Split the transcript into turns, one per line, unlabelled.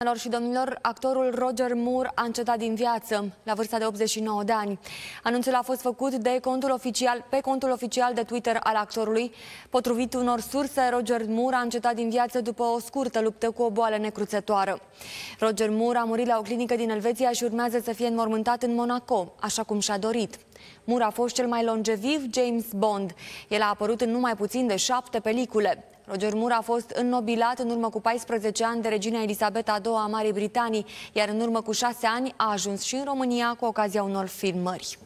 Domnilor și domnilor, actorul Roger Moore a încetat din viață, la vârsta de 89 de ani. Anunțul a fost făcut de contul oficial, pe contul oficial de Twitter al actorului. Potrivit unor surse, Roger Moore a încetat din viață după o scurtă luptă cu o boală necruțătoară. Roger Moore a murit la o clinică din Elveția și urmează să fie înmormântat în Monaco, așa cum și-a dorit. Mur a fost cel mai longeviv James Bond. El a apărut în numai puțin de șapte pelicule. Roger Moore a fost înnobilat în urmă cu 14 ani de regina Elisabeta II a Marii Britanii, iar în urmă cu 6 ani a ajuns și în România cu ocazia unor filmări.